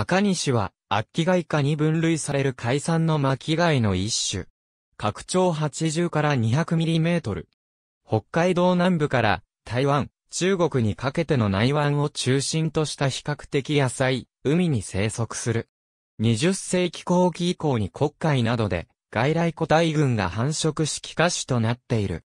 赤西は、秋貝科に分類される海産の巻貝の一種。拡張80から 200mm。北海道南部から台湾、中国にかけての内湾を中心とした比較的野菜、海に生息する。20世紀後期以降に国会などで外来個体群が繁殖し気化種となっている。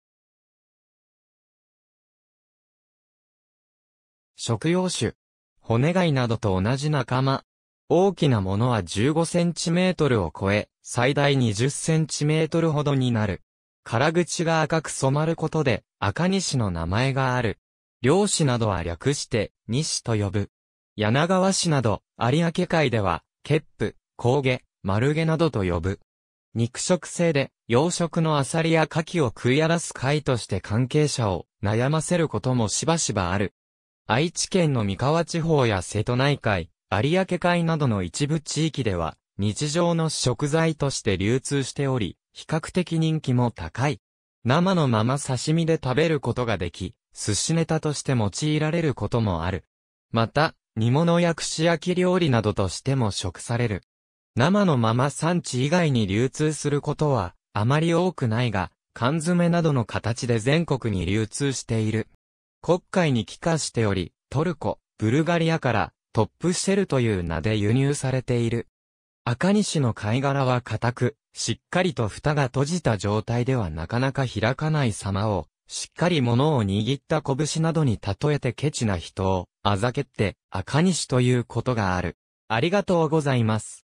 食用種。骨貝などと同じ仲間、大きなものは15センチメートルを超え、最大20センチメートルほどになる。空口が赤く染まることで、赤西の名前がある。漁師などは略して、西と呼ぶ。柳川市など、有明海では、ケップ、高下、丸毛などと呼ぶ。肉食性で、養殖のアサリや牡蠣を食い荒らす貝として関係者を悩ませることもしばしばある。愛知県の三河地方や瀬戸内海、有明海などの一部地域では、日常の食材として流通しており、比較的人気も高い。生のまま刺身で食べることができ、寿司ネタとして用いられることもある。また、煮物や串焼き料理などとしても食される。生のまま産地以外に流通することは、あまり多くないが、缶詰などの形で全国に流通している。国会に帰化しており、トルコ、ブルガリアから、トップシェルという名で輸入されている。赤西の貝殻は硬く、しっかりと蓋が閉じた状態ではなかなか開かない様を、しっかり物を握った拳などに例えてケチな人を、あざけって、赤西ということがある。ありがとうございます。